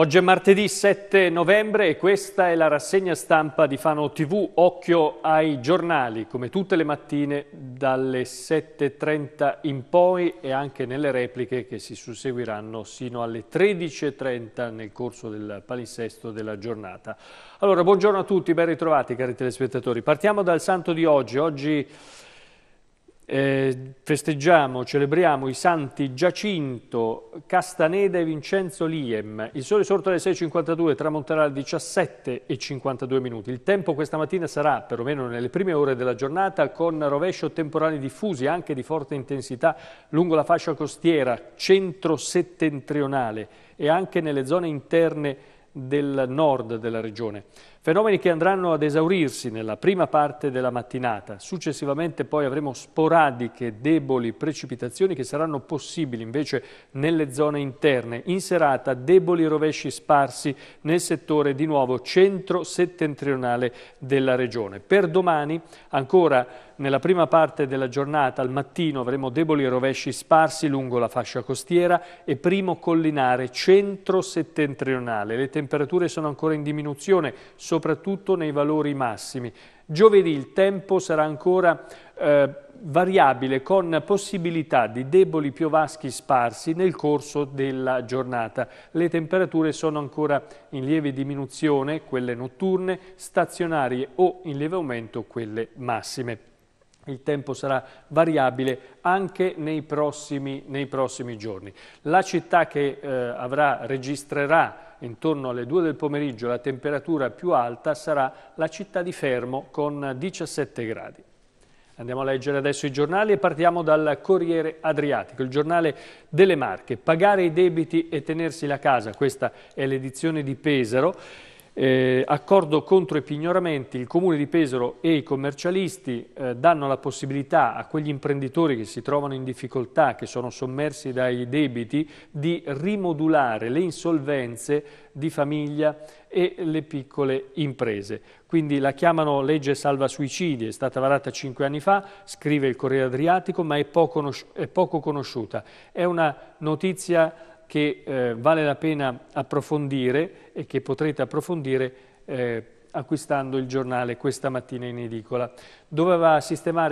Oggi è martedì 7 novembre e questa è la rassegna stampa di Fano TV. Occhio ai giornali, come tutte le mattine dalle 7.30 in poi e anche nelle repliche che si susseguiranno sino alle 13.30 nel corso del palinsesto della giornata. Allora, buongiorno a tutti, ben ritrovati cari telespettatori. Partiamo dal santo di oggi. Oggi eh, festeggiamo, celebriamo i santi Giacinto, Castaneda e Vincenzo Liem. Il sole sorto alle 6.52, tramonterà alle 17.52 minuti. Il tempo questa mattina sarà, perlomeno nelle prime ore della giornata, con rovescio temporali diffusi, anche di forte intensità, lungo la fascia costiera, centro-settentrionale e anche nelle zone interne del nord della regione. Fenomeni che andranno ad esaurirsi nella prima parte della mattinata. Successivamente poi avremo sporadiche, deboli precipitazioni che saranno possibili invece nelle zone interne. In serata deboli rovesci sparsi nel settore di nuovo centro-settentrionale della regione. Per domani ancora nella prima parte della giornata al mattino avremo deboli rovesci sparsi lungo la fascia costiera e primo collinare centro-settentrionale. Le temperature sono ancora in diminuzione, sono soprattutto nei valori massimi. Giovedì il tempo sarà ancora eh, variabile con possibilità di deboli piovaschi sparsi nel corso della giornata. Le temperature sono ancora in lieve diminuzione, quelle notturne, stazionarie o in lieve aumento quelle massime il tempo sarà variabile anche nei prossimi, nei prossimi giorni. La città che eh, avrà, registrerà intorno alle 2 del pomeriggio la temperatura più alta sarà la città di Fermo con 17 gradi. Andiamo a leggere adesso i giornali e partiamo dal Corriere Adriatico, il giornale delle Marche. Pagare i debiti e tenersi la casa, questa è l'edizione di Pesaro. Eh, accordo contro i pignoramenti, il Comune di Pesaro e i commercialisti eh, danno la possibilità a quegli imprenditori che si trovano in difficoltà, che sono sommersi dai debiti, di rimodulare le insolvenze di famiglia e le piccole imprese. Quindi la chiamano legge salva suicidi, è stata varata cinque anni fa, scrive il Corriere Adriatico, ma è poco, è poco conosciuta. È una notizia che eh, vale la pena approfondire e che potrete approfondire eh, acquistando il giornale questa mattina in edicola. Doveva,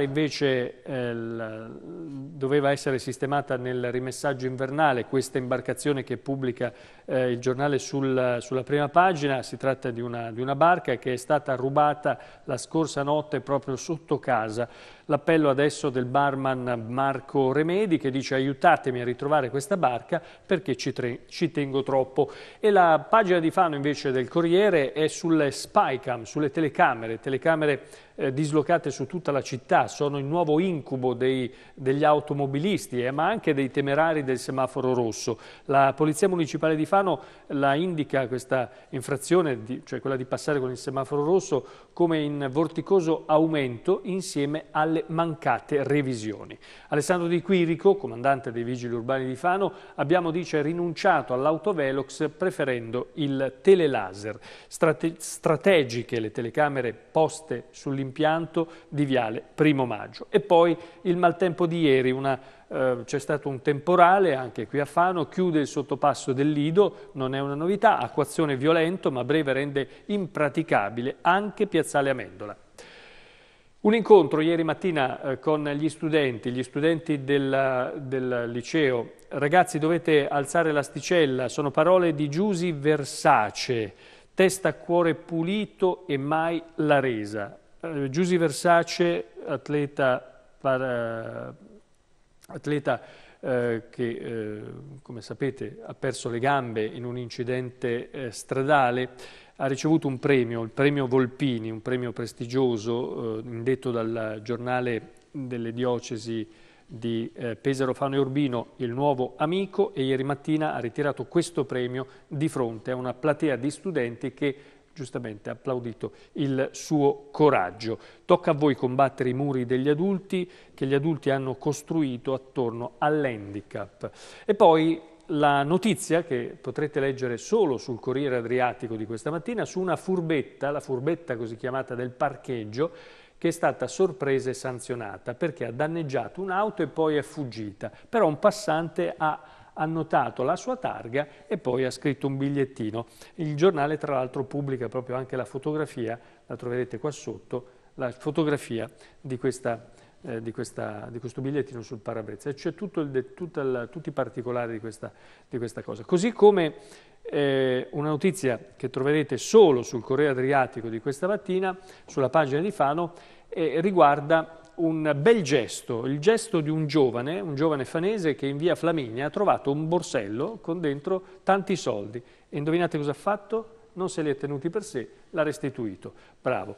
invece, eh, doveva essere sistemata nel rimessaggio invernale questa imbarcazione che pubblica eh, il giornale sul, sulla prima pagina, si tratta di una, di una, barca che è stata rubata la scorsa notte proprio sotto casa. L'appello adesso del barman Marco Remedi che dice aiutatemi a ritrovare questa barca perché ci, ci tengo troppo. E la pagina di Fano invece del Corriere è sulle spycam, sulle telecamere, telecamere eh, dislocate su tutta la città, sono il nuovo incubo dei, degli automobilisti eh, ma anche dei temerari del semaforo rosso. La Polizia Municipale di Fano la indica questa infrazione, di, cioè quella di passare con il semaforo rosso, come in vorticoso aumento insieme alle mancate revisioni. Alessandro Di Quirico, comandante dei Vigili Urbani di Fano, abbiamo dice rinunciato all'autovelox preferendo il telelaser. Strate strategiche le telecamere poste sull'immagine sull'impianto di Viale Primo Maggio. E poi il maltempo di ieri, eh, c'è stato un temporale anche qui a Fano, chiude il sottopasso del Lido, non è una novità, acquazione violento ma breve rende impraticabile anche Piazzale Amendola. Un incontro ieri mattina eh, con gli studenti, gli studenti del, del, liceo. Ragazzi dovete alzare l'asticella, sono parole di Giusi Versace, testa, cuore pulito e mai la resa eh, Giusy Versace, atleta, para, eh, atleta eh, che eh, come sapete ha perso le gambe in un incidente eh, stradale, ha ricevuto un premio, il premio Volpini, un premio prestigioso eh, indetto dal giornale delle diocesi di eh, Pesaro Fano e Urbino, il nuovo amico, e ieri mattina ha ritirato questo premio di fronte a una platea di studenti che giustamente applaudito il suo coraggio. Tocca a voi combattere i muri degli adulti che gli adulti hanno costruito attorno all'handicap. E poi la notizia che potrete leggere solo sul Corriere Adriatico di questa mattina su una furbetta, la furbetta così chiamata del parcheggio, che è stata sorpresa e sanzionata perché ha danneggiato un'auto e poi è fuggita. Però un passante ha annotato la sua targa e poi ha scritto un bigliettino. Il giornale tra l'altro pubblica proprio anche la fotografia, la troverete qua sotto, la fotografia di, questa, eh, di, questa, di questo bigliettino sul parabrezza. C'è tutti i particolari di questa, di questa cosa. Così come eh, una notizia che troverete solo sul Corriere Adriatico di questa mattina, sulla pagina di Fano, eh, riguarda un bel gesto, il gesto di un giovane, un giovane fanese che in via Flaminia ha trovato un borsello con dentro tanti soldi e indovinate cosa ha fatto? Non se li ha tenuti per sé, l'ha restituito. Bravo.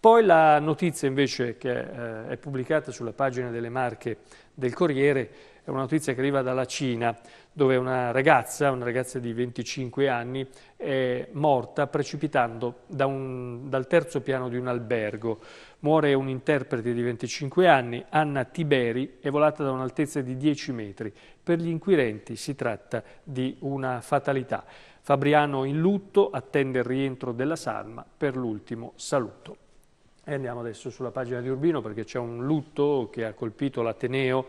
Poi la notizia invece che eh, è pubblicata sulla pagina delle Marche del Corriere è una notizia che arriva dalla Cina, dove una ragazza, una ragazza di 25 anni, è morta precipitando da un, dal terzo piano di un albergo. Muore un interprete di 25 anni, Anna Tiberi, è volata da un'altezza di 10 metri. Per gli inquirenti si tratta di una fatalità. Fabriano in lutto attende il rientro della salma per l'ultimo saluto. E andiamo adesso sulla pagina di Urbino perché c'è un lutto che ha colpito l'Ateneo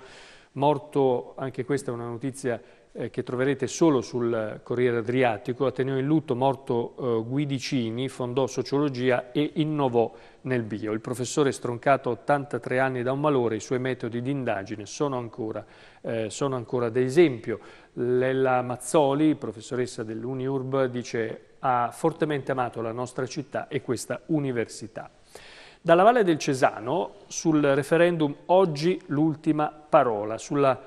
morto, anche questa è una notizia eh, che troverete solo sul Corriere Adriatico, Ateneo in lutto, morto eh, Guidicini, fondò sociologia e innovò nel bio. Il professore stroncato a 83 anni da un malore, i suoi metodi di indagine sono ancora, eh, sono ancora da Lella Mazzoli, professoressa dell'Uniurb, dice ha fortemente amato la nostra città e questa università. Dalla Valle del Cesano, sul referendum oggi l'ultima parola, sulla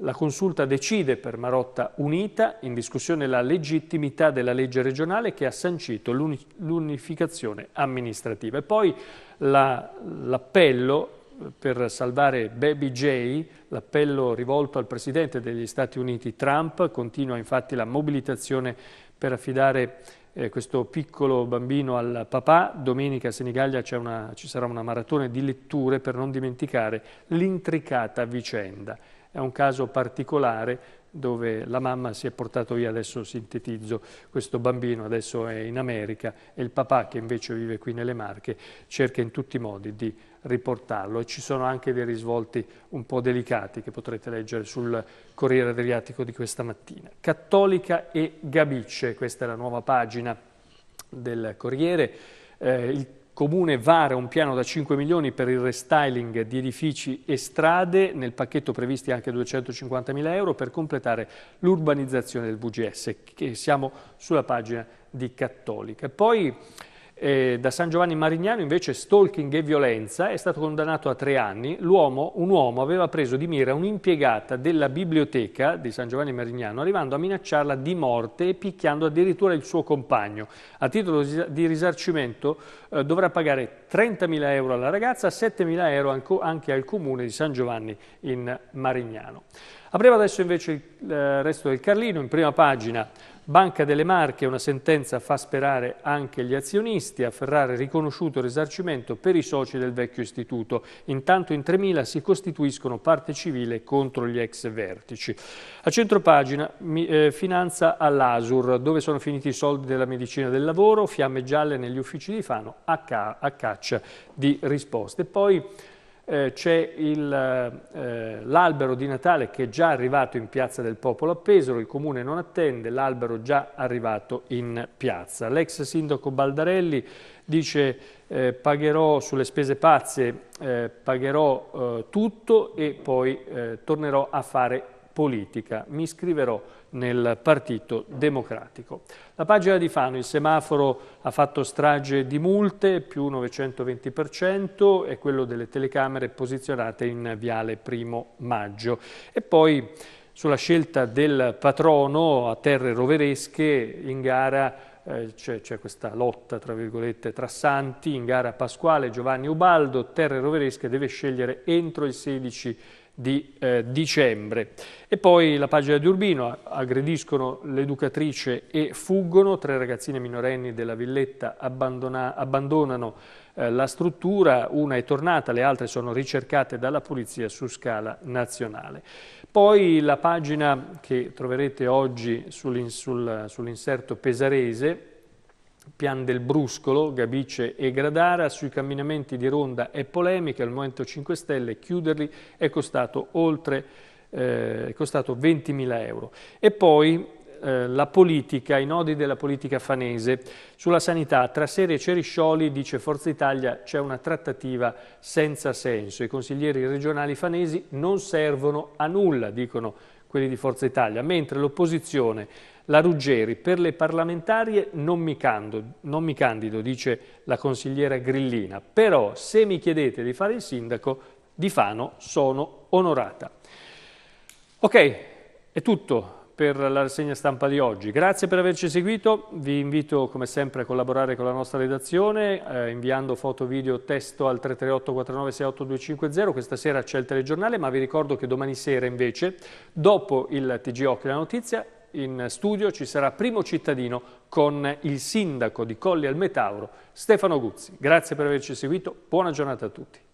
la consulta decide per Marotta Unita in discussione la legittimità della legge regionale che ha sancito l'unificazione amministrativa. E poi l'appello la, per salvare Baby J, l'appello rivolto al Presidente degli Stati Uniti Trump, continua infatti la mobilitazione per affidare eh, questo piccolo bambino al papà. Domenica a Senigallia una, ci sarà una maratona di letture per non dimenticare l'intricata vicenda. È un caso particolare dove la mamma si è portato via, adesso sintetizzo, questo bambino adesso è in America e il papà che invece vive qui nelle Marche cerca in tutti i modi di riportarlo e ci sono anche dei risvolti un po' delicati che potrete leggere sul Corriere Adriatico di questa mattina. Cattolica e Gabicce, questa è la nuova pagina del Corriere, eh, il Comune vara un piano da 5 milioni per il restyling di edifici e strade, nel pacchetto previsti anche 250 mila euro per completare l'urbanizzazione del VGS, che siamo sulla pagina di Cattolica. Poi eh, da San Giovanni Marignano invece stalking e violenza è stato condannato a tre anni. Uomo, un uomo aveva preso di mira un'impiegata della biblioteca di San Giovanni Marignano arrivando a minacciarla di morte e picchiando addirittura il suo compagno. A titolo di risarcimento eh, dovrà pagare 30.000 euro alla ragazza, 7.000 euro anche al comune di San Giovanni in Marignano. Apriamo adesso invece il eh, resto del Carlino, in prima pagina Banca delle Marche, una sentenza fa sperare anche gli azionisti, a Ferrare riconosciuto risarcimento per i soci del vecchio istituto. Intanto in 3.000 si costituiscono parte civile contro gli ex vertici. A centro pagina eh, finanza all'Asur, dove sono finiti i soldi della medicina del lavoro, fiamme gialle negli uffici di Fano a caccia di risposte. Poi eh, c'è eh, l'albero di Natale che è già arrivato in Piazza del Popolo a Pesaro, il comune non attende, l'albero già arrivato in piazza. L'ex sindaco Baldarelli dice eh, pagherò sulle spese pazze, eh, pagherò eh, tutto e poi eh, tornerò a fare politica. Mi iscriverò nel Partito Democratico. La pagina di Fano, il semaforo ha fatto strage di multe, più 920%, e quello delle telecamere posizionate in Viale Primo Maggio. E poi sulla scelta del patrono a terre roveresche in gara eh, c'è, questa lotta tra, virgolette tra santi, in gara Pasquale Giovanni Ubaldo, Terre Roveresche deve scegliere entro il 16 di eh, dicembre. E poi la pagina di Urbino, aggrediscono l'educatrice e fuggono, tre ragazzine minorenni della villetta abbandonano eh, la struttura, una è tornata, le altre sono ricercate dalla polizia su scala nazionale. Poi la pagina che troverete oggi sull'inserto sull pesarese, Pian del Bruscolo, Gabice e Gradara, sui camminamenti di Ronda e polemiche, al Movimento 5 Stelle chiuderli è costato oltre eh, costato 20.000 euro. E poi eh, la politica, i nodi della politica fanese. Sulla sanità, tra serie e Ceriscioli, dice Forza Italia, c'è una trattativa senza senso. I consiglieri regionali fanesi non servono a nulla, dicono quelli di Forza Italia, mentre l'opposizione, la Ruggeri, per le parlamentarie non mi, cando, non mi candido, dice la consigliera Grillina, però se mi chiedete di fare il sindaco, di Fano sono onorata. Ok, è tutto per la rassegna stampa di oggi. Grazie per averci seguito, vi invito come sempre a collaborare con la nostra redazione eh, inviando foto, video, testo al 338 4968 250. Questa sera c'è il telegiornale, ma vi ricordo che domani sera invece, dopo il TGO che la notizia, in studio ci sarà Primo Cittadino con il sindaco di Colli al Metauro, Stefano Guzzi. Grazie per averci seguito, buona giornata a tutti.